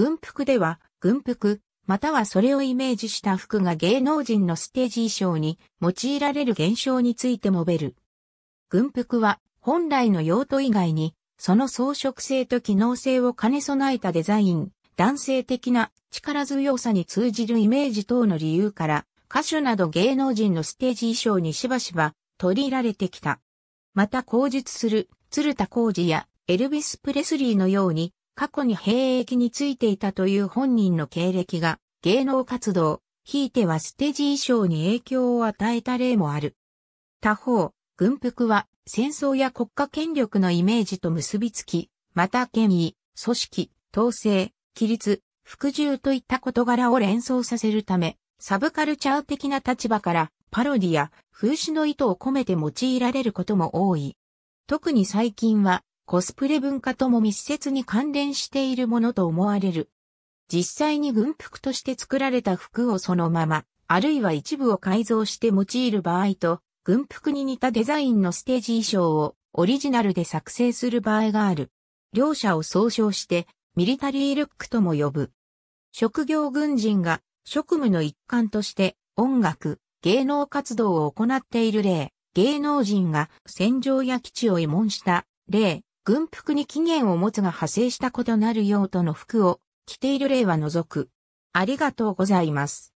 軍服では、軍服、またはそれをイメージした服が芸能人のステージ衣装に用いられる現象についてもべる。軍服は本来の用途以外に、その装飾性と機能性を兼ね備えたデザイン、男性的な力強さに通じるイメージ等の理由から、歌手など芸能人のステージ衣装にしばしば取り入られてきた。また口述する鶴田浩二やエルビス・プレスリーのように過去に兵役についていたという本人の経歴が芸能活動、ひいてはステージ衣装に影響を与えた例もある。他方、軍服は戦争や国家権力のイメージと結びつき、また権威、組織、統制、規律、服従といった事柄を連想させるため、サブカルチャー的な立場からパロディや風刺の意図を込めて用いられることも多い。特に最近はコスプレ文化とも密接に関連しているものと思われる。実際に軍服として作られた服をそのまま、あるいは一部を改造して用いる場合と、軍服に似たデザインのステージ衣装をオリジナルで作成する場合がある。両者を総称して、ミリタリールックとも呼ぶ。職業軍人が職務の一環として音楽、芸能活動を行っている例、芸能人が戦場や基地を慰問した例、軍服に起源を持つが派生した異なる用途の服を着ている例は除く。ありがとうございます。